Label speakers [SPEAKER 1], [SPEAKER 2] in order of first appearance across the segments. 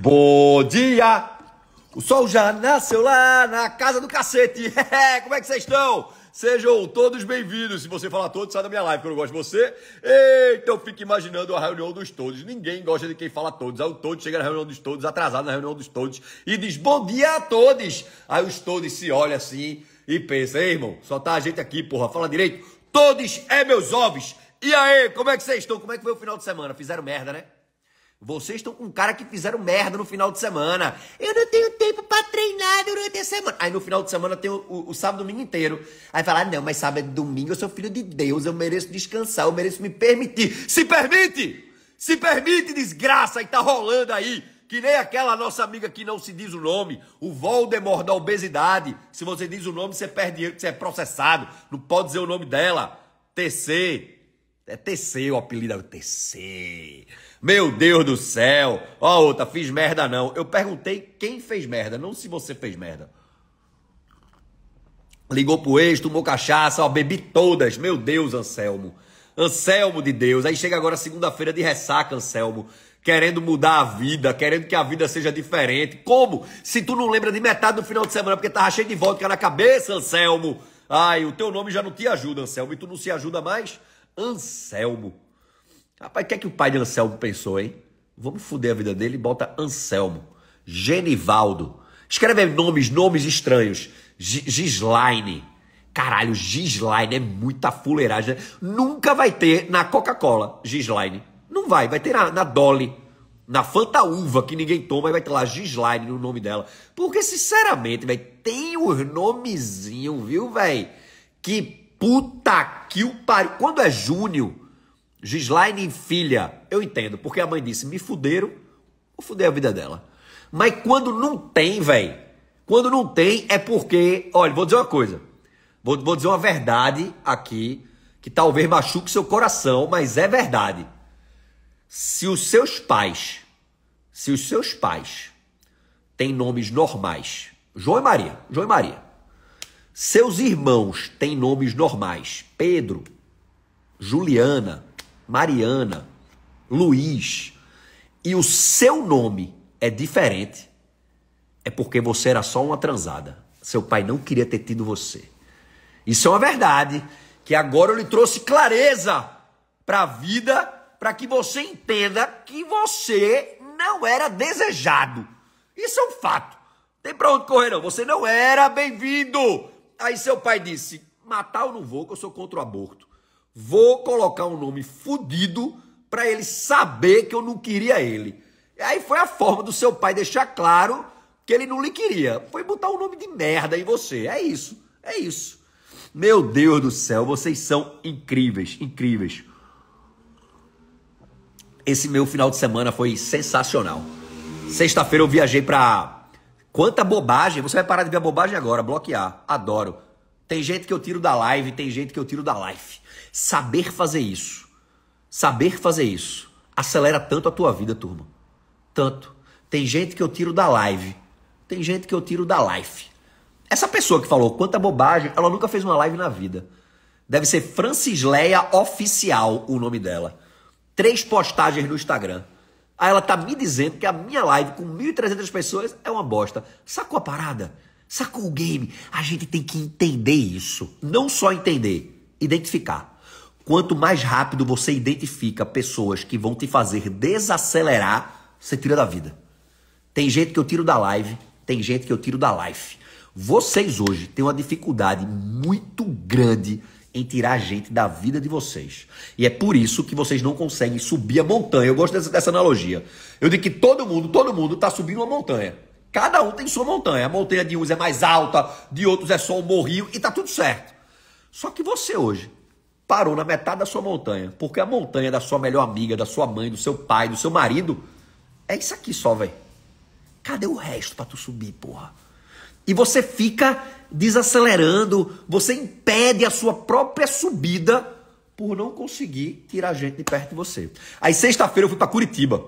[SPEAKER 1] Bom dia! O sol já nasceu lá na casa do cacete. É, como é que vocês estão? Sejam todos bem-vindos. Se você falar todos, sai da minha live, que eu não gosto de você. Eita, eu fico imaginando a reunião dos todos. Ninguém gosta de quem fala todos. Aí o todos chega na reunião dos todos, atrasado na reunião dos todos, e diz bom dia a todos. Aí os todos se olham assim e pensam, ei, irmão, só tá a gente aqui, porra, fala direito. Todos é meus ovos. E aí, como é que vocês estão? Como é que foi o final de semana? Fizeram merda, né? Vocês estão com um cara que fizeram merda no final de semana. Eu não tenho tempo para treinar durante a semana. Aí no final de semana tem o, o, o sábado domingo inteiro. Aí fala, ah, não, mas sábado e é domingo eu sou filho de Deus, eu mereço descansar, eu mereço me permitir. Se permite! Se permite, desgraça, e tá rolando aí. Que nem aquela nossa amiga que não se diz o nome, o Voldemort da obesidade. Se você diz o nome, você perde dinheiro, você é processado. Não pode dizer o nome dela. TC. É TC o apelido, é TC. Meu Deus do céu! Ó, oh, outra, fiz merda não. Eu perguntei quem fez merda, não se você fez merda. Ligou pro ex, tomou cachaça, ó, bebi todas. Meu Deus, Anselmo. Anselmo de Deus. Aí chega agora segunda-feira de ressaca, Anselmo. Querendo mudar a vida, querendo que a vida seja diferente. Como? Se tu não lembra de metade do final de semana, porque tava cheio de vodka na cabeça, Anselmo. Ai, o teu nome já não te ajuda, Anselmo. E tu não se ajuda mais? Anselmo. Rapaz, o que é que o pai de Anselmo pensou, hein? Vamos foder a vida dele e bota Anselmo. Genivaldo. Escreve nomes, nomes estranhos. G Gislaine. Caralho, Gislaine é muita fuleiragem. Né? Nunca vai ter na Coca-Cola Gislaine. Não vai, vai ter na, na Dolly. Na Fanta Uva, que ninguém toma, e vai ter lá Gislaine no nome dela. Porque, sinceramente, velho, tem os nomezinhos, viu, velho? Que puta que o pariu. Quando é Júnior, Gislaine filha, eu entendo, porque a mãe disse, me fuderam, vou fuder a vida dela. Mas quando não tem, velho, quando não tem é porque, olha, vou dizer uma coisa, vou, vou dizer uma verdade aqui, que talvez machuque seu coração, mas é verdade. Se os seus pais, se os seus pais têm nomes normais, João e Maria, João e Maria, seus irmãos têm nomes normais, Pedro, Juliana, Mariana, Luiz, e o seu nome é diferente, é porque você era só uma transada. Seu pai não queria ter tido você. Isso é uma verdade que agora eu lhe trouxe clareza para a vida, para que você entenda que você não era desejado. Isso é um fato. Tem para onde correr não. Você não era bem-vindo. Aí seu pai disse: "Matar eu não vou, que eu sou contra o aborto". Vou colocar um nome fudido para ele saber que eu não queria ele. E aí foi a forma do seu pai deixar claro que ele não lhe queria. Foi botar um nome de merda em você. É isso. É isso. Meu Deus do céu, vocês são incríveis, incríveis. Esse meu final de semana foi sensacional. Sexta-feira eu viajei para Quanta bobagem! Você vai parar de ver a bobagem agora, bloquear. Adoro. Tem gente que eu tiro da live, tem gente que eu tiro da life. Saber fazer isso, saber fazer isso, acelera tanto a tua vida, turma. Tanto. Tem gente que eu tiro da live, tem gente que eu tiro da life. Essa pessoa que falou quanta bobagem, ela nunca fez uma live na vida. Deve ser Francisleia Oficial o nome dela. Três postagens no Instagram. Aí ela tá me dizendo que a minha live com 1.300 pessoas é uma bosta. Sacou a parada? Sacou o game? A gente tem que entender isso. Não só entender, identificar. Quanto mais rápido você identifica pessoas que vão te fazer desacelerar, você tira da vida. Tem gente que eu tiro da live, tem gente que eu tiro da life. Vocês hoje têm uma dificuldade muito grande em tirar a gente da vida de vocês. E é por isso que vocês não conseguem subir a montanha. Eu gosto dessa, dessa analogia. Eu digo que todo mundo, todo mundo está subindo uma montanha. Cada um tem sua montanha. A montanha de uns é mais alta, de outros é só um morrinho e tá tudo certo. Só que você hoje parou na metade da sua montanha, porque a montanha da sua melhor amiga, da sua mãe, do seu pai, do seu marido, é isso aqui só, velho. Cadê o resto para tu subir, porra? E você fica desacelerando, você impede a sua própria subida por não conseguir tirar gente de perto de você. Aí sexta-feira eu fui para Curitiba,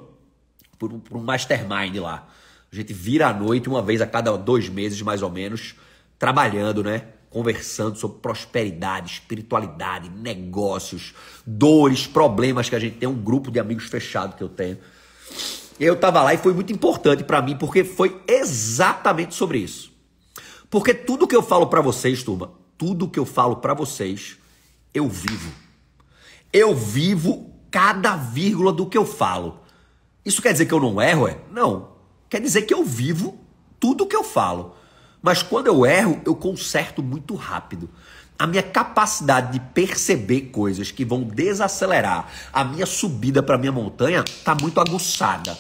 [SPEAKER 1] por um mastermind lá. A gente vira à noite, uma vez a cada dois meses, mais ou menos, trabalhando, né? Conversando sobre prosperidade, espiritualidade, negócios, dores, problemas que a gente tem. Um grupo de amigos fechado que eu tenho. Eu tava lá e foi muito importante para mim, porque foi exatamente sobre isso. Porque tudo que eu falo para vocês, turma, tudo que eu falo para vocês, eu vivo. Eu vivo cada vírgula do que eu falo. Isso quer dizer que eu não erro, é? Não. Quer dizer que eu vivo tudo o que eu falo. Mas quando eu erro, eu conserto muito rápido. A minha capacidade de perceber coisas que vão desacelerar a minha subida para a minha montanha está muito aguçada.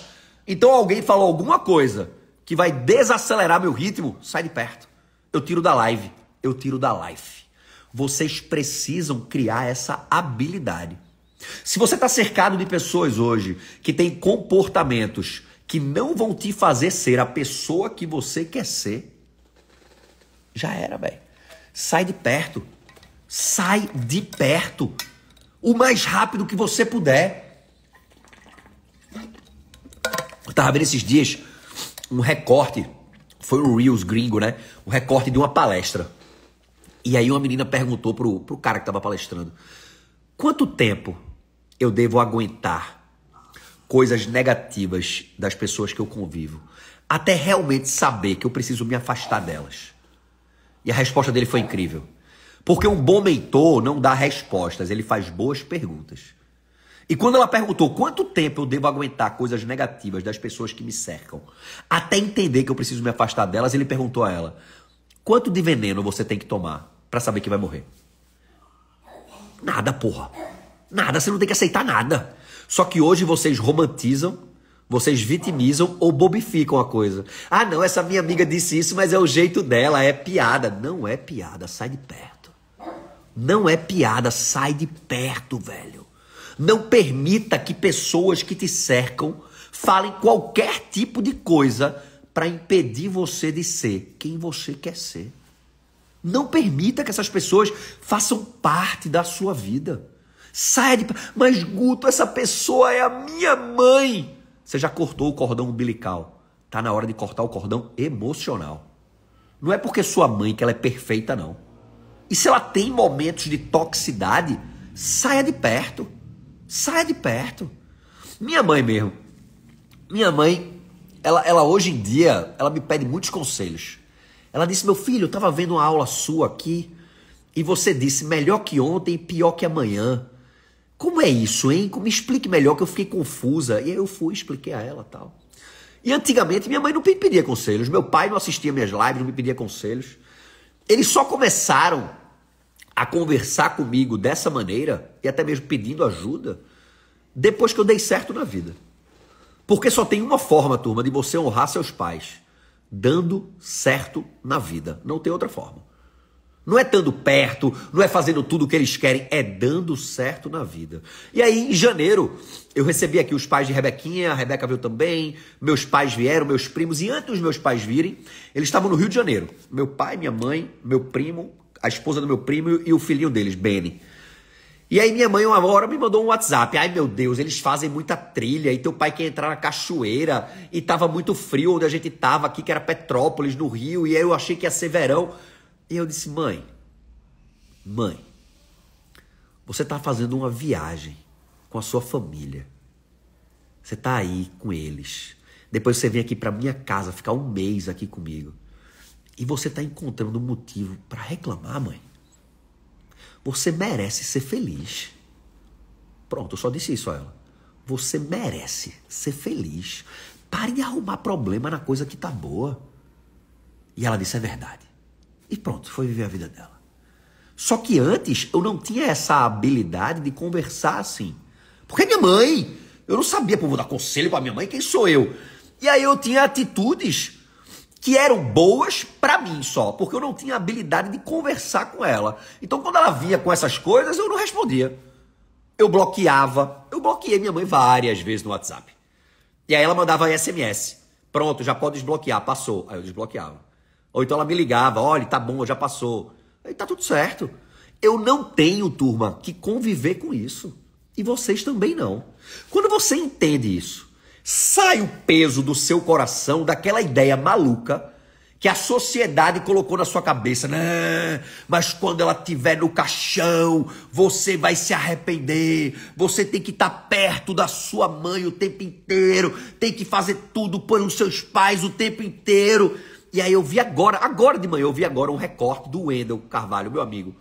[SPEAKER 1] Então alguém falou alguma coisa que vai desacelerar meu ritmo, sai de perto. Eu tiro da live, eu tiro da life. Vocês precisam criar essa habilidade. Se você está cercado de pessoas hoje que têm comportamentos que não vão te fazer ser a pessoa que você quer ser, já era, velho. Sai de perto. Sai de perto. O mais rápido que você puder. Eu tava vendo esses dias um recorte. Foi o Reels gringo, né? Um recorte de uma palestra. E aí uma menina perguntou pro, pro cara que tava palestrando: Quanto tempo eu devo aguentar coisas negativas das pessoas que eu convivo, até realmente saber que eu preciso me afastar delas. E a resposta dele foi incrível. Porque um bom mentor não dá respostas, ele faz boas perguntas. E quando ela perguntou quanto tempo eu devo aguentar coisas negativas das pessoas que me cercam, até entender que eu preciso me afastar delas, ele perguntou a ela: quanto de veneno você tem que tomar para saber que vai morrer? Nada, porra. Nada, você não tem que aceitar nada. Só que hoje vocês romantizam, vocês vitimizam ou bobificam a coisa. Ah, não, essa minha amiga disse isso, mas é o jeito dela, é piada. Não é piada, sai de perto. Não é piada, sai de perto, velho. Não permita que pessoas que te cercam falem qualquer tipo de coisa para impedir você de ser quem você quer ser. Não permita que essas pessoas façam parte da sua vida. Saia de. Mas, Guto, essa pessoa é a minha mãe. Você já cortou o cordão umbilical. Tá na hora de cortar o cordão emocional. Não é porque sua mãe que ela é perfeita, não. E se ela tem momentos de toxicidade, saia de perto. Saia de perto. Minha mãe mesmo. Minha mãe, ela, ela hoje em dia, ela me pede muitos conselhos. Ela disse: Meu filho, eu estava vendo uma aula sua aqui e você disse melhor que ontem e pior que amanhã. Como é isso, hein? Me explique melhor que eu fiquei confusa. E aí eu fui, expliquei a ela tal. E antigamente minha mãe não me pedia conselhos, meu pai não assistia minhas lives, não me pedia conselhos. Eles só começaram a conversar comigo dessa maneira e até mesmo pedindo ajuda depois que eu dei certo na vida. Porque só tem uma forma, turma, de você honrar seus pais: dando certo na vida. Não tem outra forma. Não é estando perto, não é fazendo tudo o que eles querem, é dando certo na vida. E aí, em janeiro, eu recebi aqui os pais de Rebequinha, a Rebeca veio também, meus pais vieram, meus primos, e antes dos meus pais virem, eles estavam no Rio de Janeiro. Meu pai, minha mãe, meu primo, a esposa do meu primo e o filhinho deles, Benny. E aí minha mãe uma hora me mandou um WhatsApp. Ai meu Deus, eles fazem muita trilha e teu pai quer entrar na cachoeira e tava muito frio onde a gente tava aqui, que era Petrópolis, no Rio, e aí eu achei que ia ser verão. E eu disse: mãe, mãe, você está fazendo uma viagem com a sua família. Você está aí com eles. Depois você vem aqui para minha casa ficar um mês aqui comigo. E você está encontrando um motivo para reclamar, mãe. Você merece ser feliz. Pronto, eu só disse isso a ela. Você merece ser feliz. Pare de arrumar problema na coisa que tá boa. E ela disse: é verdade. E pronto, foi viver a vida dela. Só que antes eu não tinha essa habilidade de conversar assim. Porque minha mãe, eu não sabia, pô, vou dar conselho para minha mãe, quem sou eu? E aí eu tinha atitudes que eram boas para mim só, porque eu não tinha habilidade de conversar com ela. Então quando ela vinha com essas coisas, eu não respondia. Eu bloqueava. Eu bloqueei minha mãe várias vezes no WhatsApp. E aí ela mandava SMS. Pronto, já pode desbloquear, passou. Aí eu desbloqueava. Ou então ela me ligava, olha, tá bom, já passou. Aí tá tudo certo. Eu não tenho, turma, que conviver com isso. E vocês também não. Quando você entende isso, sai o peso do seu coração daquela ideia maluca que a sociedade colocou na sua cabeça, né? Mas quando ela tiver no caixão, você vai se arrepender. Você tem que estar tá perto da sua mãe o tempo inteiro, tem que fazer tudo por os seus pais o tempo inteiro. E aí eu vi agora, agora de manhã, eu vi agora um recorte do Wendel Carvalho, meu amigo.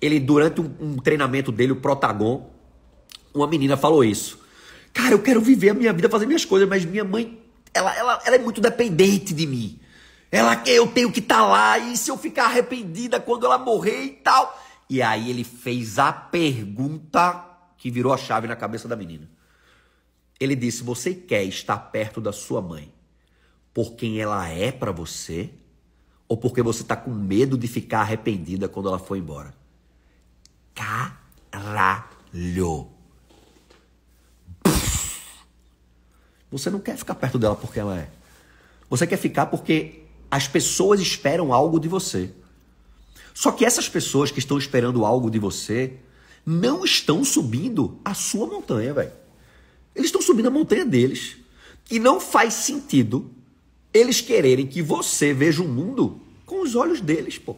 [SPEAKER 1] Ele, durante um, um treinamento dele, o Protagon, uma menina falou isso. Cara, eu quero viver a minha vida, fazer minhas coisas, mas minha mãe, ela, ela, ela é muito dependente de mim. Ela, eu tenho que estar tá lá, e se eu ficar arrependida quando ela morrer e tal. E aí ele fez a pergunta que virou a chave na cabeça da menina. Ele disse: Você quer estar perto da sua mãe, por quem ela é para você ou porque você tá com medo de ficar arrependida quando ela foi embora? Caralho! Você não quer ficar perto dela porque ela é. Você quer ficar porque as pessoas esperam algo de você. Só que essas pessoas que estão esperando algo de você não estão subindo a sua montanha, velho. Eles estão subindo a montanha deles. E não faz sentido eles quererem que você veja o mundo com os olhos deles, pô.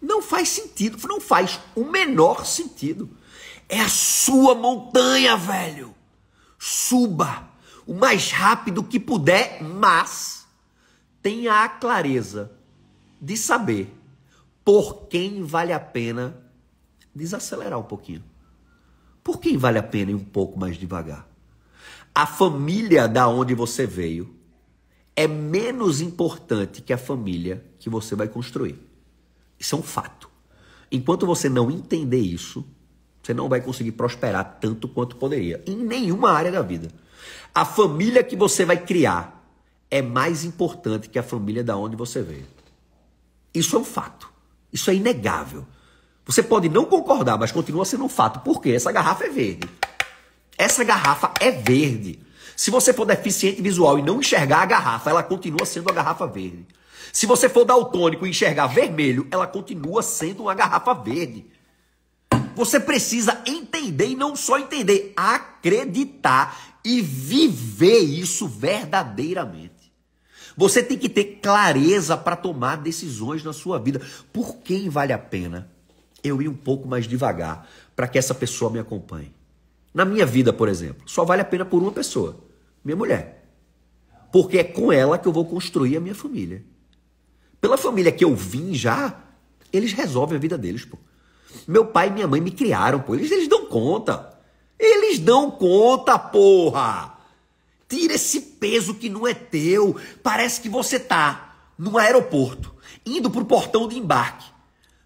[SPEAKER 1] Não faz sentido, não faz o menor sentido. É a sua montanha, velho. Suba o mais rápido que puder, mas tenha a clareza de saber por quem vale a pena desacelerar um pouquinho. Por quem vale a pena ir um pouco mais devagar? A família da onde você veio é menos importante que a família que você vai construir. Isso é um fato. Enquanto você não entender isso, você não vai conseguir prosperar tanto quanto poderia, em nenhuma área da vida. A família que você vai criar é mais importante que a família da onde você veio. Isso é um fato. Isso é inegável. Você pode não concordar, mas continua sendo um fato. Por quê? Essa garrafa é verde. Essa garrafa é verde. Se você for deficiente visual e não enxergar a garrafa, ela continua sendo a garrafa verde. Se você for daltônico e enxergar vermelho, ela continua sendo uma garrafa verde. Você precisa entender e não só entender, acreditar e viver isso verdadeiramente. Você tem que ter clareza para tomar decisões na sua vida. Por quem vale a pena eu ir um pouco mais devagar para que essa pessoa me acompanhe? Na minha vida, por exemplo, só vale a pena por uma pessoa minha mulher. Porque é com ela que eu vou construir a minha família. Pela família que eu vim já, eles resolvem a vida deles, pô. Meu pai e minha mãe me criaram, pô. Eles, eles dão conta. Eles dão conta, porra! Tira esse peso que não é teu. Parece que você tá no aeroporto, indo pro portão de embarque.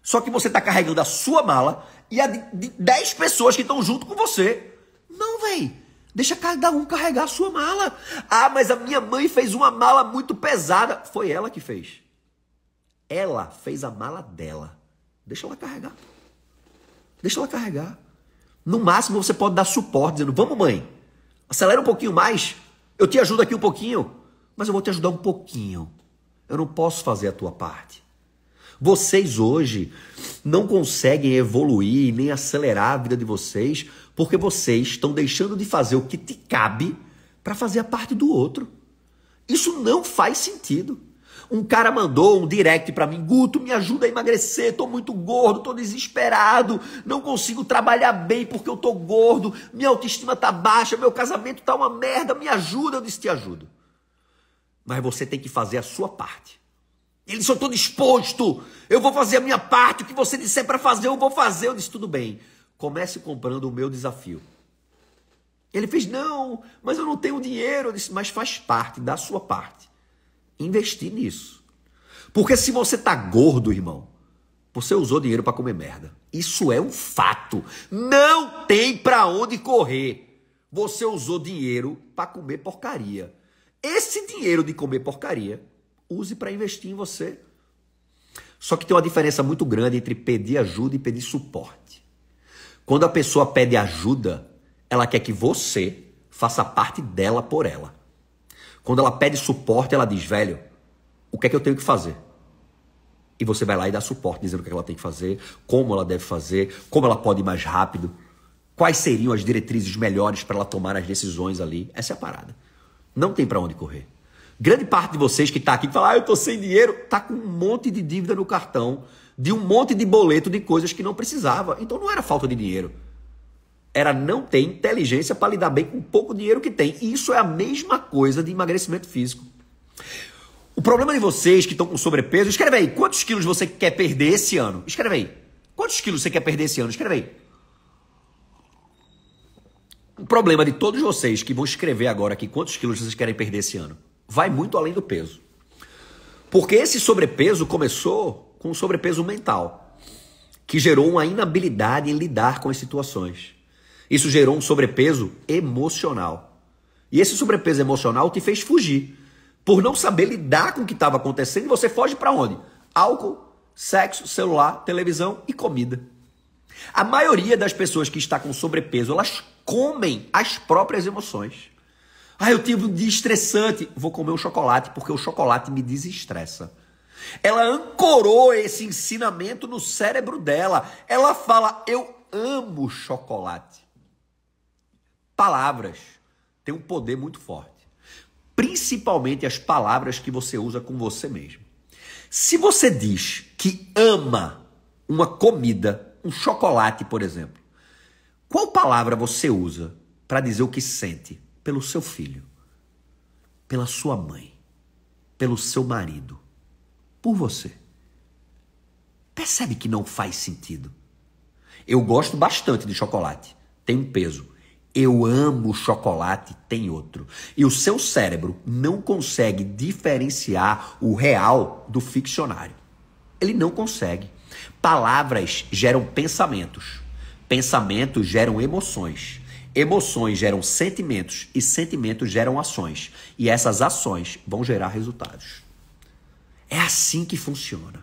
[SPEAKER 1] Só que você tá carregando a sua mala e a de 10 pessoas que estão junto com você. Não, velho. Deixa cada um carregar a sua mala. Ah, mas a minha mãe fez uma mala muito pesada. Foi ela que fez. Ela fez a mala dela. Deixa ela carregar. Deixa ela carregar. No máximo você pode dar suporte, dizendo: Vamos, mãe, acelera um pouquinho mais. Eu te ajudo aqui um pouquinho. Mas eu vou te ajudar um pouquinho. Eu não posso fazer a tua parte. Vocês hoje não conseguem evoluir nem acelerar a vida de vocês porque vocês estão deixando de fazer o que te cabe para fazer a parte do outro. Isso não faz sentido. Um cara mandou um direct para mim, Guto, me ajuda a emagrecer, tô muito gordo, tô desesperado, não consigo trabalhar bem porque eu tô gordo, minha autoestima tá baixa, meu casamento tá uma merda, me ajuda, eu disse te ajudo. Mas você tem que fazer a sua parte. Ele disse, eu tô disposto, eu vou fazer a minha parte, o que você disser para fazer, eu vou fazer. Eu disse, tudo bem, comece comprando o meu desafio. Ele fez: Não, mas eu não tenho dinheiro. Eu disse: Mas faz parte da sua parte. Investir nisso. Porque se você tá gordo, irmão, você usou dinheiro para comer merda. Isso é um fato. Não tem para onde correr. Você usou dinheiro para comer porcaria. Esse dinheiro de comer porcaria, use para investir em você. Só que tem uma diferença muito grande entre pedir ajuda e pedir suporte. Quando a pessoa pede ajuda, ela quer que você faça parte dela por ela. Quando ela pede suporte, ela diz, velho, o que é que eu tenho que fazer? E você vai lá e dá suporte, dizendo o que, é que ela tem que fazer, como ela deve fazer, como ela pode ir mais rápido, quais seriam as diretrizes melhores para ela tomar as decisões ali. Essa é a parada. Não tem para onde correr. Grande parte de vocês que está aqui e fala, ah, eu estou sem dinheiro, está com um monte de dívida no cartão de um monte de boleto de coisas que não precisava. Então não era falta de dinheiro. Era não ter inteligência para lidar bem com o pouco dinheiro que tem. E isso é a mesma coisa de emagrecimento físico. O problema de vocês que estão com sobrepeso, escreve aí, quantos quilos você quer perder esse ano? Escreve aí. Quantos quilos você quer perder esse ano? Escreve aí. O problema de todos vocês que vão escrever agora aqui quantos quilos vocês querem perder esse ano vai muito além do peso. Porque esse sobrepeso começou com sobrepeso mental, que gerou uma inabilidade em lidar com as situações. Isso gerou um sobrepeso emocional. E esse sobrepeso emocional te fez fugir. Por não saber lidar com o que estava acontecendo, você foge para onde? Álcool, sexo, celular, televisão e comida. A maioria das pessoas que está com sobrepeso, elas comem as próprias emoções. Ah, eu tive um dia estressante, vou comer um chocolate porque o chocolate me desestressa. Ela ancorou esse ensinamento no cérebro dela. Ela fala: Eu amo chocolate. Palavras têm um poder muito forte. Principalmente as palavras que você usa com você mesmo. Se você diz que ama uma comida, um chocolate, por exemplo, qual palavra você usa para dizer o que sente pelo seu filho, pela sua mãe, pelo seu marido, por você. Percebe que não faz sentido. Eu gosto bastante de chocolate, tem um peso. Eu amo chocolate, tem outro. E o seu cérebro não consegue diferenciar o real do ficcionário. Ele não consegue. Palavras geram pensamentos. Pensamentos geram emoções. Emoções geram sentimentos e sentimentos geram ações. E essas ações vão gerar resultados. É assim que funciona.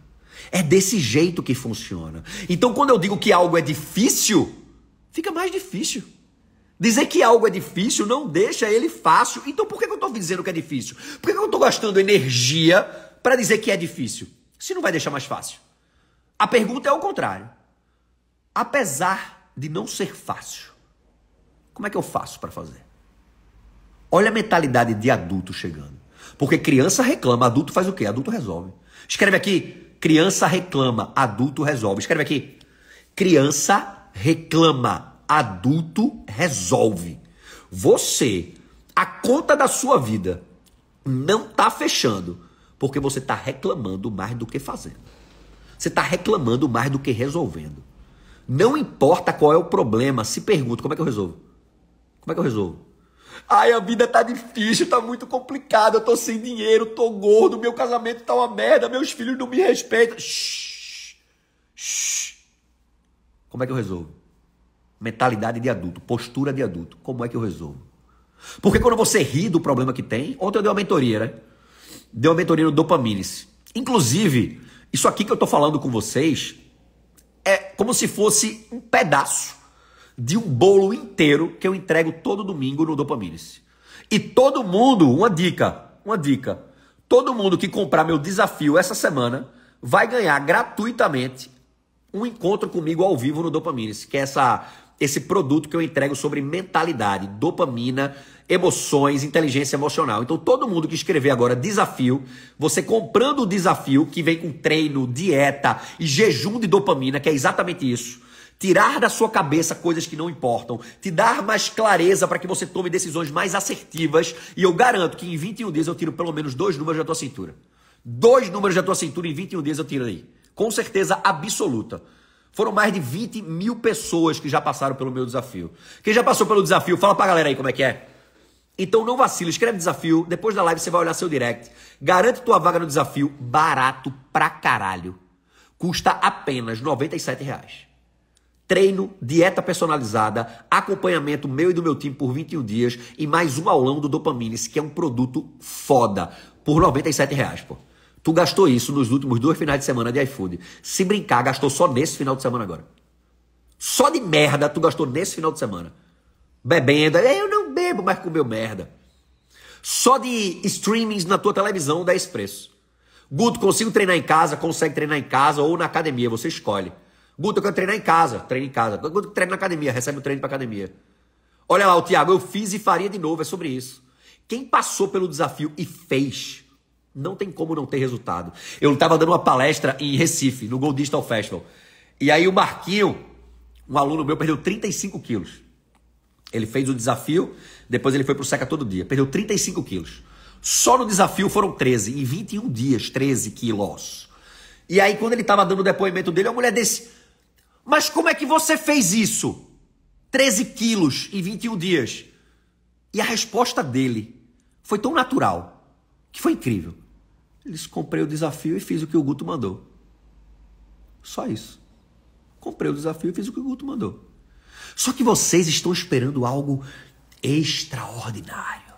[SPEAKER 1] É desse jeito que funciona. Então, quando eu digo que algo é difícil, fica mais difícil. Dizer que algo é difícil não deixa ele fácil. Então, por que eu estou dizendo que é difícil? Por que eu estou gastando energia para dizer que é difícil? Se não vai deixar mais fácil. A pergunta é o contrário. Apesar de não ser fácil, como é que eu faço para fazer? Olha a mentalidade de adulto chegando. Porque criança reclama, adulto faz o quê? Adulto resolve. Escreve aqui, criança reclama, adulto resolve. Escreve aqui, criança reclama, adulto resolve. Você, a conta da sua vida não tá fechando porque você tá reclamando mais do que fazendo. Você tá reclamando mais do que resolvendo. Não importa qual é o problema, se pergunta como é que eu resolvo? Como é que eu resolvo? Ai, a vida tá difícil, tá muito complicada, eu tô sem dinheiro, tô gordo, meu casamento tá uma merda, meus filhos não me respeitam. Shhh, shhh. Como é que eu resolvo? Mentalidade de adulto, postura de adulto. Como é que eu resolvo? Porque quando você ri do problema que tem, ontem eu dei uma mentoria, né? Dei uma mentoria no Dopamines. Inclusive, isso aqui que eu tô falando com vocês é como se fosse um pedaço de um bolo inteiro que eu entrego todo domingo no dopamine E todo mundo, uma dica, uma dica. Todo mundo que comprar meu desafio essa semana vai ganhar gratuitamente um encontro comigo ao vivo no dopamine que é essa esse produto que eu entrego sobre mentalidade, dopamina, emoções, inteligência emocional. Então, todo mundo que escrever agora desafio, você comprando o desafio, que vem com treino, dieta e jejum de dopamina, que é exatamente isso tirar da sua cabeça coisas que não importam, te dar mais clareza para que você tome decisões mais assertivas. E eu garanto que em 21 dias eu tiro pelo menos dois números da tua cintura. Dois números da tua cintura em 21 dias eu tirei. Com certeza absoluta. Foram mais de 20 mil pessoas que já passaram pelo meu desafio. Quem já passou pelo desafio, fala pra galera aí como é que é. Então não vacila, escreve desafio, depois da live você vai olhar seu direct. Garante tua vaga no desafio, barato pra caralho. Custa apenas R$ 97 reais treino, dieta personalizada, acompanhamento meu e do meu time por 21 dias e mais um aulão do Dopamines, que é um produto foda, por 97 reais, pô. Tu gastou isso nos últimos dois finais de semana de iFood. Se brincar, gastou só nesse final de semana agora. Só de merda tu gastou nesse final de semana. Bebendo, é, eu não bebo, mas comeu merda. Só de streamings na tua televisão dá esse preço. Guto, consigo treinar em casa? Consegue treinar em casa ou na academia? Você escolhe. Guto, eu quero treinar em casa. Treino em casa. Guto, treino na academia. Recebe o treino pra academia. Olha lá, o Thiago, eu fiz e faria de novo. É sobre isso. Quem passou pelo desafio e fez, não tem como não ter resultado. Eu estava dando uma palestra em Recife, no Gold Digital Festival. E aí o Marquinho, um aluno meu, perdeu 35 quilos. Ele fez o desafio, depois ele foi pro seca todo dia. Perdeu 35 quilos. Só no desafio foram 13. Em 21 dias, 13 quilos. E aí, quando ele estava dando o depoimento dele, a mulher desse. Mas como é que você fez isso? 13 quilos em 21 dias. E a resposta dele foi tão natural que foi incrível. Ele disse: comprei o desafio e fiz o que o Guto mandou. Só isso. Comprei o desafio e fiz o que o Guto mandou. Só que vocês estão esperando algo extraordinário.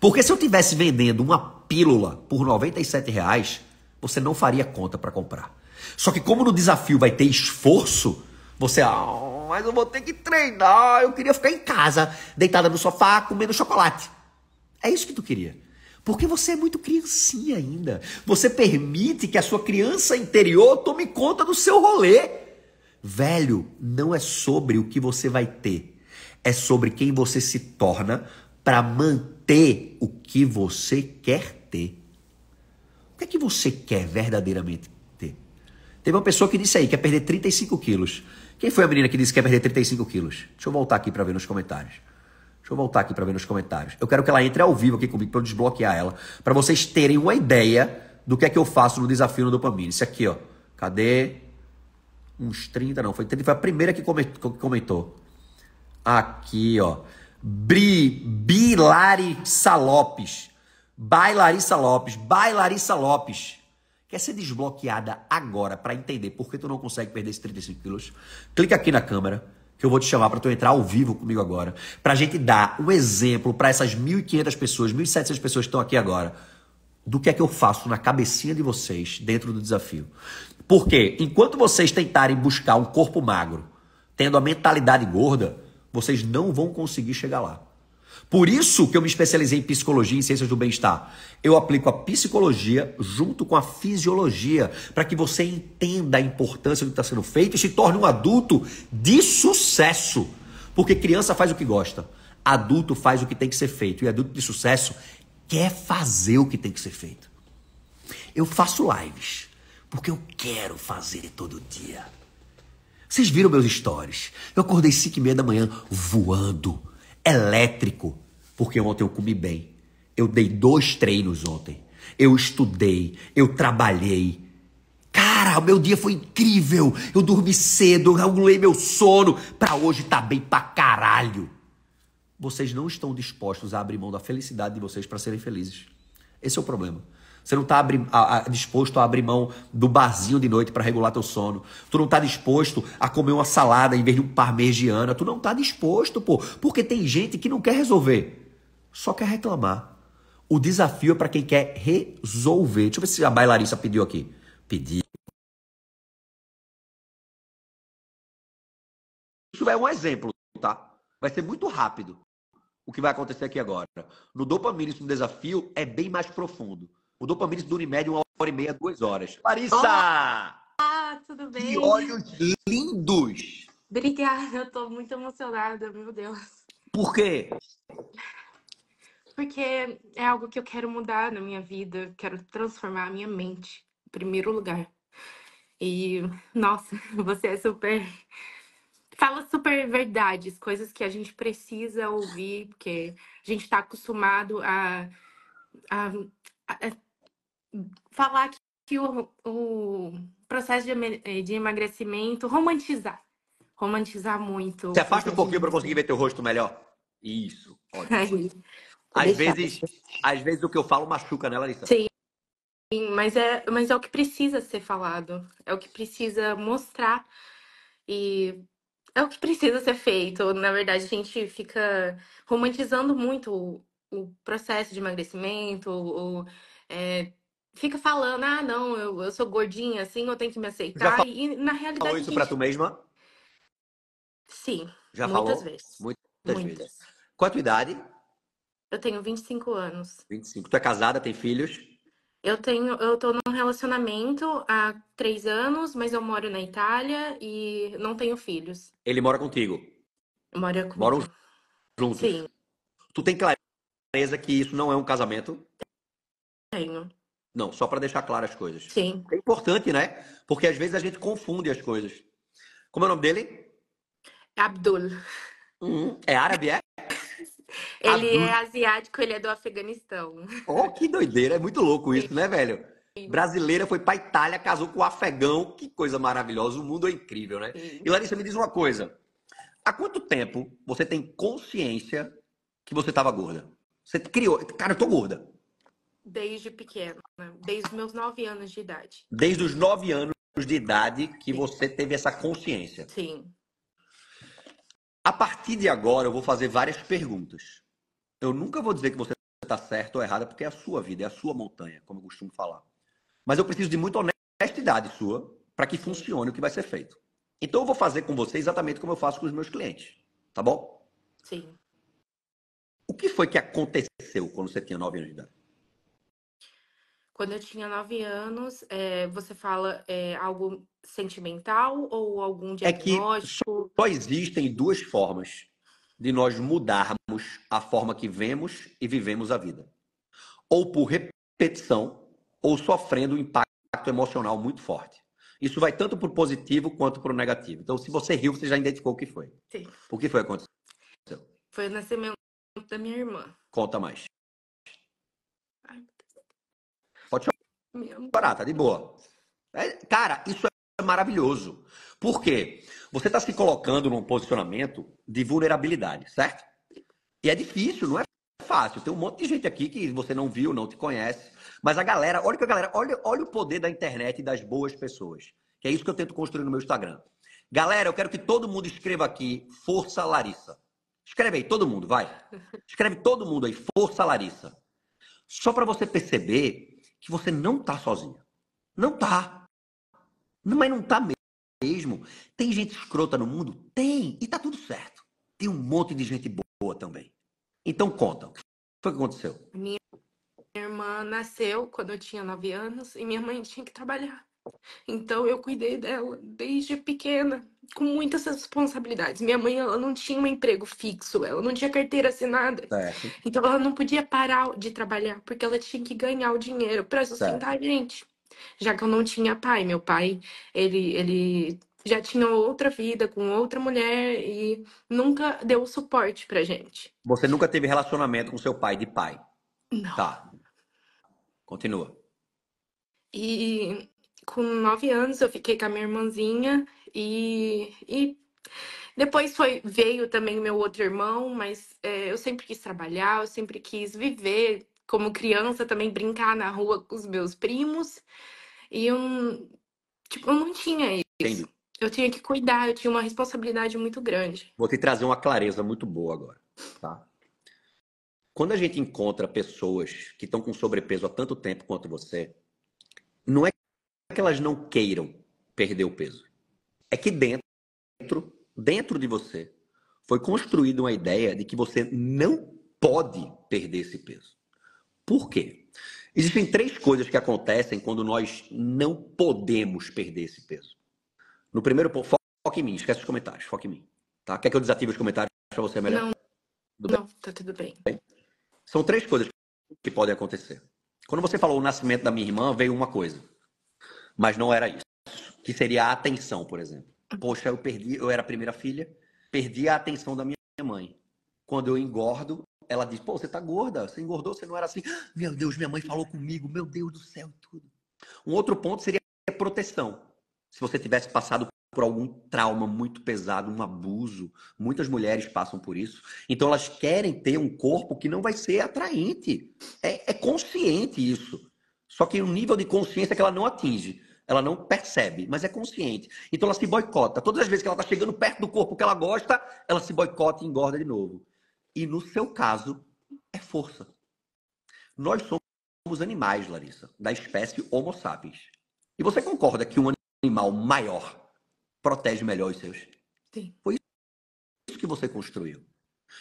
[SPEAKER 1] Porque se eu tivesse vendendo uma pílula por R$ reais, você não faria conta para comprar. Só que como no desafio vai ter esforço, você, ah, mas eu vou ter que treinar, eu queria ficar em casa, deitada no sofá, comendo chocolate. É isso que tu queria. Porque você é muito criancinha ainda. Você permite que a sua criança interior tome conta do seu rolê. Velho, não é sobre o que você vai ter. É sobre quem você se torna para manter o que você quer ter. O que é que você quer verdadeiramente? Teve uma pessoa que disse aí que quer perder 35 quilos. Quem foi a menina que disse que quer perder 35 quilos? Deixa eu voltar aqui para ver nos comentários. Deixa eu voltar aqui para ver nos comentários. Eu quero que ela entre ao vivo aqui comigo para eu desbloquear ela, para vocês terem uma ideia do que é que eu faço no desafio no dopamina. Isso aqui, ó. Cadê? Uns 30, não. Foi, 30, foi a primeira que comentou. Aqui, ó. Bri, Bilarissa Lopes. Bailarissa Lopes. Bailarissa Lopes. Quer ser desbloqueada agora para entender por que tu não consegue perder esses 35 quilos? Clica aqui na câmera que eu vou te chamar para tu entrar ao vivo comigo agora, para a gente dar um exemplo para essas 1.500 pessoas, 1.700 pessoas que estão aqui agora, do que é que eu faço na cabecinha de vocês dentro do desafio. Porque enquanto vocês tentarem buscar um corpo magro, tendo a mentalidade gorda, vocês não vão conseguir chegar lá. Por isso que eu me especializei em psicologia e ciências do bem-estar. Eu aplico a psicologia junto com a fisiologia para que você entenda a importância do que está sendo feito e se torne um adulto de sucesso. Porque criança faz o que gosta, adulto faz o que tem que ser feito e adulto de sucesso quer fazer o que tem que ser feito. Eu faço lives porque eu quero fazer todo dia. Vocês viram meus stories? Eu acordei 5 e meia da manhã voando elétrico, porque ontem eu comi bem. Eu dei dois treinos ontem. Eu estudei, eu trabalhei. Cara, o meu dia foi incrível. Eu dormi cedo, eu regulei meu sono. Pra hoje tá bem pra caralho. Vocês não estão dispostos a abrir mão da felicidade de vocês para serem felizes. Esse é o problema. Você não está disposto a abrir mão do barzinho de noite para regular teu sono. Tu não está disposto a comer uma salada em vez de um parmegiana. Tu não está disposto, pô. Porque tem gente que não quer resolver, só quer reclamar. O desafio é para quem quer resolver. Deixa eu ver se a bailarista pediu aqui. Pediu. Isso é um exemplo, tá? Vai ser muito rápido o que vai acontecer aqui agora. No dopamina, isso no desafio é bem mais profundo. O Dopamine dura em média uma hora e meia, duas horas. Larissa! Olá,
[SPEAKER 2] tudo bem? Que olhos
[SPEAKER 1] lindos!
[SPEAKER 2] Obrigada, eu tô muito emocionada, meu Deus. Por quê? Porque é algo que eu quero mudar na minha vida, quero transformar a minha mente, em primeiro lugar. E, nossa, você é super. Fala super verdades, coisas que a gente precisa ouvir, porque a gente está acostumado a, a, a falar que o, o processo de, eh, de emagrecimento, romantizar. Romantizar muito. Se afasta um pouquinho
[SPEAKER 1] para conseguir ver teu rosto melhor. Isso, ótimo. É às vezes, às vezes o que eu falo machuca, né, Larissa? Sim.
[SPEAKER 2] Sim, mas é, mas é o que precisa ser falado, é o que precisa mostrar e é o que precisa ser feito. Na verdade, a gente fica romantizando muito o, o processo de emagrecimento, o, o é, fica falando, ah, não, eu, eu sou gordinha, assim, eu tenho que me aceitar. E na realidade. Falou isso pra tu mesma? Sim. Já muitas falou? Vezes.
[SPEAKER 1] Muitas, muitas vezes. Qual a tua idade?
[SPEAKER 2] Eu tenho 25 anos.
[SPEAKER 1] 25. Tu é casada, tem filhos?
[SPEAKER 2] Eu tenho, eu tô num relacionamento há três anos, mas eu moro na Itália e não tenho filhos.
[SPEAKER 1] Ele mora contigo? Mora comigo. Moram juntos? Sim. Tu tem clareza que isso não é um casamento? Tenho. Não, só para deixar claras as coisas. Sim. É importante, né? Porque às vezes a gente confunde as coisas. Como é o nome dele? Abdul. Uhum. É árabe, é? ele é Abdul. é
[SPEAKER 2] asiático, ele é do Afeganistão.
[SPEAKER 1] Oh, que doideira! É muito louco isso, Sim. né, velho? Brasileira foi para Itália, casou com o um afegão. Que coisa maravilhosa. O mundo é incrível, né? Sim. E Larissa, me diz uma coisa. Há quanto tempo você tem consciência que você estava gorda? Você criou. Cara, eu tô gorda
[SPEAKER 2] desde pequeno, né? desde meus nove anos de idade.
[SPEAKER 1] Desde os nove anos de idade que Sim. você teve essa consciência. Sim. A partir de agora, eu vou fazer várias perguntas. Eu nunca vou dizer que você está certo ou errada, porque é a sua vida, é a sua montanha, como eu costumo falar. Mas eu preciso de muita honestidade sua para que funcione o que vai ser feito. Então eu vou fazer com você exatamente como eu faço com os meus clientes, tá bom? Sim. O que foi que aconteceu quando você tinha 9 anos de idade?
[SPEAKER 2] Quando eu tinha nove anos, é, você fala é, algo sentimental ou algum diagnóstico? É que
[SPEAKER 1] só existem duas formas de nós mudarmos a forma que vemos e vivemos a vida. Ou por repetição, ou sofrendo um impacto emocional muito forte. Isso vai tanto para o positivo quanto para o negativo. Então, se você riu, você já identificou o que foi. Sim. O que foi que aconteceu?
[SPEAKER 2] Foi o nascimento da minha irmã.
[SPEAKER 1] Conta mais. Parar, tá de boa. É, cara, isso é maravilhoso. Por quê? Você está se colocando num posicionamento de vulnerabilidade, certo? E é difícil, não é fácil. Tem um monte de gente aqui que você não viu, não te conhece. Mas a galera, olha que a galera, olha, olha o poder da internet e das boas pessoas. Que é isso que eu tento construir no meu Instagram. Galera, eu quero que todo mundo escreva aqui Força Larissa. Escreve aí, todo mundo, vai. Escreve todo mundo aí, Força Larissa. Só para você perceber que você não tá sozinha. Não tá. Mas não tá mesmo. Tem gente escrota no mundo? Tem. E tá tudo certo. Tem um monte de gente boa também. Então conta. O que foi que aconteceu?
[SPEAKER 2] Minha irmã nasceu quando eu tinha nove anos e minha mãe tinha que trabalhar. Então eu cuidei dela desde pequena com muitas responsabilidades. Minha mãe, ela não tinha um emprego fixo, ela não tinha carteira assinada. Certo. Então ela não podia parar de trabalhar, porque ela tinha que ganhar o dinheiro para sustentar certo. a gente. Já que eu não tinha pai, meu pai, ele ele já tinha outra vida com outra mulher e nunca deu suporte pra gente.
[SPEAKER 1] Você nunca teve relacionamento com seu pai de pai? Não. Tá. Continua.
[SPEAKER 2] E com nove anos eu fiquei com a minha irmãzinha e, e depois foi, veio também meu outro irmão, mas é, eu sempre quis trabalhar, eu sempre quis viver como criança, também brincar na rua com os meus primos. E eu, tipo, eu não tinha isso. Entendi. Eu tinha que cuidar, eu tinha uma responsabilidade muito grande.
[SPEAKER 1] Vou te trazer uma clareza muito boa agora, tá? Quando a gente encontra pessoas que estão com sobrepeso há tanto tempo quanto você, não é que elas não queiram perder o peso é que dentro, dentro de você, foi construída uma ideia de que você não pode perder esse peso. Por quê? Existem três coisas que acontecem quando nós não podemos perder esse peso. No primeiro ponto, foca em mim, esquece os comentários, foca em mim. Tá? Quer que eu desative os comentários para você melhor? Não, tudo não,
[SPEAKER 2] tá tudo bem.
[SPEAKER 1] São três coisas que podem acontecer. Quando você falou o nascimento da minha irmã, veio uma coisa, mas não era isso que seria a atenção, por exemplo. Poxa, eu perdi, eu era a primeira filha, perdi a atenção da minha mãe. Quando eu engordo, ela diz: "Pô, você tá gorda, você engordou, você não era assim". Meu Deus, minha mãe falou comigo, meu Deus do céu, tudo. Um outro ponto seria proteção. Se você tivesse passado por algum trauma muito pesado, um abuso, muitas mulheres passam por isso. Então elas querem ter um corpo que não vai ser atraente. É, é consciente isso. Só que o um nível de consciência que ela não atinge ela não percebe, mas é consciente. Então ela se boicota. Todas as vezes que ela está chegando perto do corpo que ela gosta, ela se boicota e engorda de novo. E no seu caso, é força. Nós somos animais, Larissa, da espécie Homo sapiens. E você concorda que um animal maior protege melhor os seus? Sim. Foi isso que você construiu.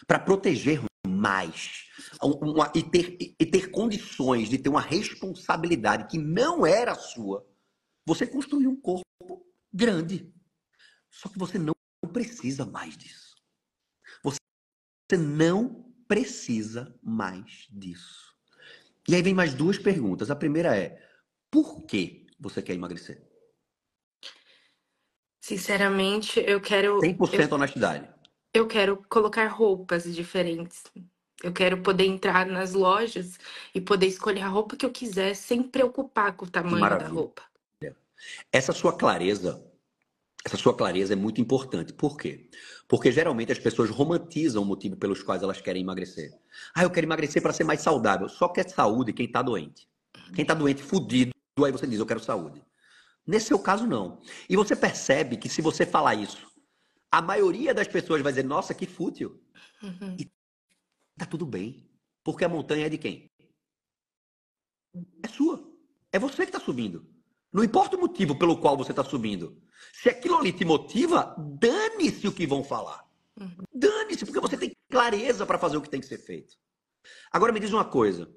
[SPEAKER 1] Para proteger mais uma, e, ter, e ter condições de ter uma responsabilidade que não era sua você construiu um corpo grande. Só que você não precisa mais disso. Você não precisa mais disso. E aí vem mais duas perguntas. A primeira é: por que você quer emagrecer?
[SPEAKER 2] Sinceramente, eu quero. 100% eu, honestidade. Eu quero colocar roupas diferentes. Eu quero poder entrar nas lojas e poder escolher a roupa que eu quiser sem preocupar com o tamanho da roupa.
[SPEAKER 1] Essa sua clareza, essa sua clareza é muito importante. Por quê? Porque geralmente as pessoas romantizam o motivo pelos quais elas querem emagrecer. Ah, eu quero emagrecer para ser mais saudável. Só quer saúde quem está doente. Quem está doente, fudido, aí você diz, eu quero saúde. Nesse seu caso, não. E você percebe que se você falar isso, a maioria das pessoas vai dizer, nossa, que fútil. Uhum. E tá tudo bem. Porque a montanha é de quem? É sua. É você que está subindo. Não importa o motivo pelo qual você está subindo. Se aquilo ali te motiva, dane-se o que vão falar. Uhum. Dane-se, porque você tem clareza para fazer o que tem que ser feito. Agora me diz uma coisa.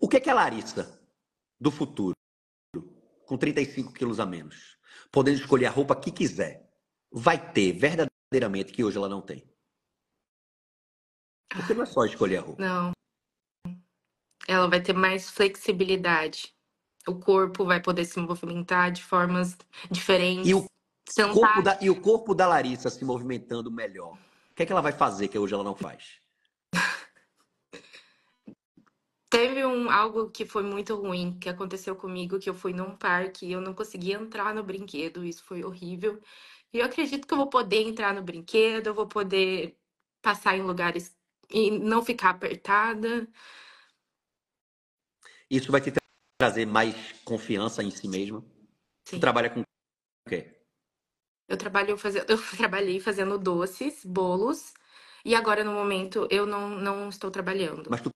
[SPEAKER 1] O que é, que a Larissa do futuro, com 35 quilos a menos, podendo escolher a roupa que quiser, vai ter verdadeiramente que hoje ela não tem?
[SPEAKER 2] Porque não é só escolher a roupa. Não. Ela vai ter mais flexibilidade o corpo vai poder se movimentar de formas diferentes. E o,
[SPEAKER 1] corpo da, e o corpo da Larissa se movimentando melhor. O que, é que ela vai fazer que hoje ela não faz?
[SPEAKER 2] Teve um, algo que foi muito ruim que aconteceu comigo, que eu fui num parque e eu não consegui entrar no brinquedo, isso foi horrível. E eu acredito que eu vou poder entrar no brinquedo, eu vou poder passar em lugares e não ficar apertada.
[SPEAKER 1] Isso vai te trazer mais confiança em si mesma? Sim. Tu trabalha com o quê?
[SPEAKER 2] Eu trabalho fazendo, eu trabalhei fazendo doces, bolos, e agora no momento eu não, não estou trabalhando.
[SPEAKER 1] Mas tu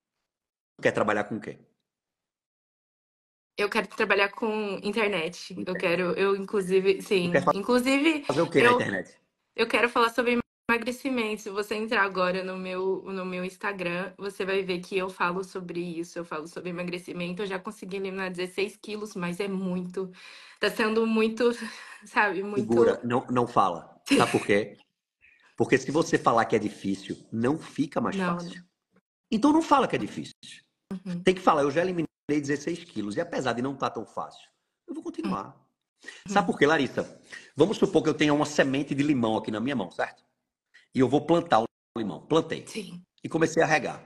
[SPEAKER 1] quer trabalhar com o quê?
[SPEAKER 2] Eu quero trabalhar com internet. Eu quero, eu inclusive, sim, fazer... inclusive fazer o quê eu, na internet? Eu quero falar sobre Emagrecimento, se você entrar agora no meu, no meu Instagram, você vai ver que eu falo sobre isso, eu falo sobre emagrecimento. Eu já consegui eliminar 16 quilos, mas é muito. Tá sendo muito, sabe, muito. Segura,
[SPEAKER 1] não, não fala. Sabe por quê? Porque se você falar que é difícil, não fica mais não, fácil. Então não fala que é difícil. Uhum. Tem que falar, eu já eliminei 16 quilos, e apesar de não estar tá tão fácil, eu vou continuar. Uhum. Sabe hum. por quê, Larissa? Vamos supor que eu tenha uma semente de limão aqui na minha mão, certo? e eu vou plantar o limão. Plantei. Sim. E comecei a regar.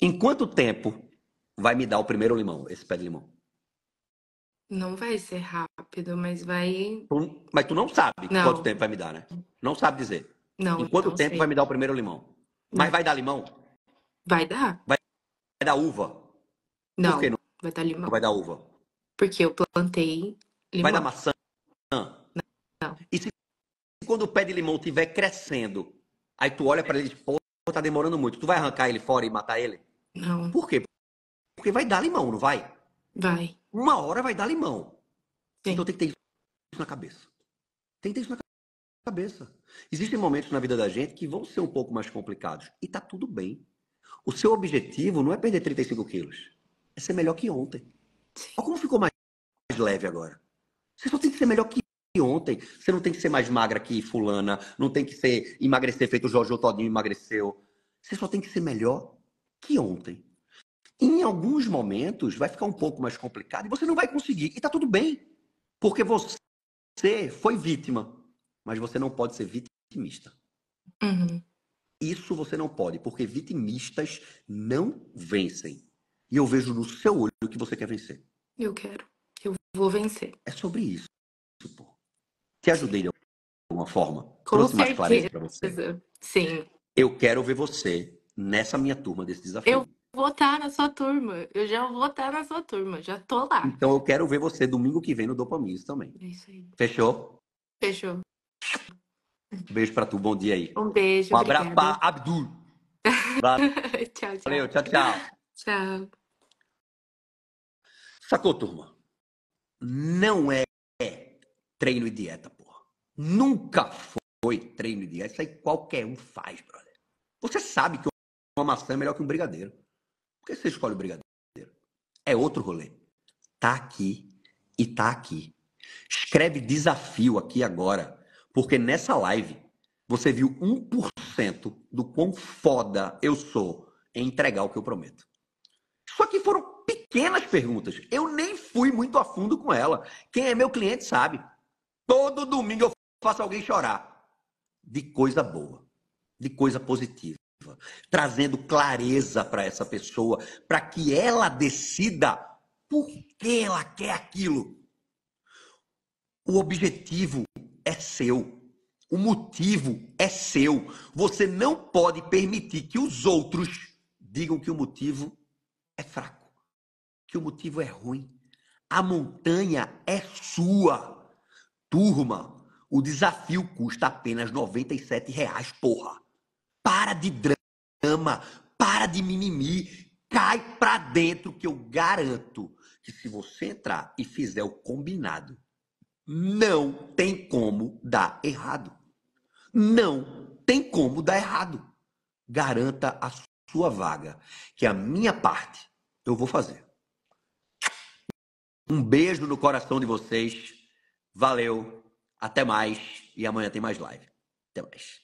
[SPEAKER 1] Em quanto tempo vai me dar o primeiro limão, esse pé de limão?
[SPEAKER 2] Não vai ser rápido, mas vai.
[SPEAKER 1] mas tu não sabe não. quanto tempo vai me dar, né? Não sabe dizer. Não. Em quanto tempo sei. vai me dar o primeiro limão? Mas não. vai dar limão? Vai dar. Vai, vai dar uva? Não. Por que não? Vai dar limão. Vai dar uva. Porque eu
[SPEAKER 2] plantei
[SPEAKER 1] limão. Vai dar maçã? quando o pé de limão estiver crescendo, aí tu olha para ele e pô, tá demorando muito, tu vai arrancar ele fora e matar ele? Não. Por quê? Porque vai dar limão, não vai? Vai. Uma hora vai dar limão. Sim. Então tem que ter isso na cabeça. Tem que ter isso na cabeça. Existem momentos na vida da gente que vão ser um pouco mais complicados. E tá tudo bem. O seu objetivo não é perder 35 quilos. É ser melhor que ontem. Olha como ficou mais leve agora. Você só tem que ser melhor que ontem, você não tem que ser mais magra que fulana, não tem que ser emagrecer feito o Jorge Todinho emagreceu. Você só tem que ser melhor que ontem. Em alguns momentos vai ficar um pouco mais complicado e você não vai conseguir. E tá tudo bem. Porque você foi vítima, mas você não pode ser vitimista. Uhum. Isso você não pode, porque vitimistas não vencem. E eu vejo no seu olho que você quer vencer. Eu quero. Eu vou vencer. É sobre isso. Te ajudei de alguma forma? Com Trouxe certeza. mais clareza para
[SPEAKER 2] você. Sim.
[SPEAKER 1] Eu quero ver você nessa minha turma desse desafio. Eu
[SPEAKER 2] vou estar na sua turma. Eu já vou estar na sua turma. Já tô lá.
[SPEAKER 1] Então eu quero ver você domingo que vem no Dopamis também. É isso aí. Fechou? Fechou. Um beijo para tu. Bom dia aí. Um beijo. Um abraço para Abdul.
[SPEAKER 2] tchau, tchau. Valeu, tchau, tchau. Tchau.
[SPEAKER 1] Sacou, turma? Não é treino e dieta, porra. Nunca foi treino e dieta. Isso aí qualquer um faz, brother. Você sabe que uma maçã é melhor que um brigadeiro. Por que você escolhe o brigadeiro? É outro rolê. Tá aqui e tá aqui. Escreve desafio aqui agora, porque nessa live você viu 1% do quão foda eu sou em entregar o que eu prometo. Só que foram pequenas perguntas. Eu nem fui muito a fundo com ela. Quem é meu cliente sabe. Todo domingo eu faço alguém chorar. De coisa boa, de coisa positiva. Trazendo clareza para essa pessoa, para que ela decida por que ela quer aquilo. O objetivo é seu. O motivo é seu. Você não pode permitir que os outros digam que o motivo é fraco, que o motivo é ruim. A montanha é sua. Turma, o desafio custa apenas R$ 97,00, porra. Para de drama, para de mimimi, cai pra dentro que eu garanto que se você entrar e fizer o combinado, não tem como dar errado. Não tem como dar errado. Garanta a sua vaga, que a minha parte eu vou fazer. Um beijo no coração de vocês. Valeu, até mais e amanhã tem mais live. Até mais.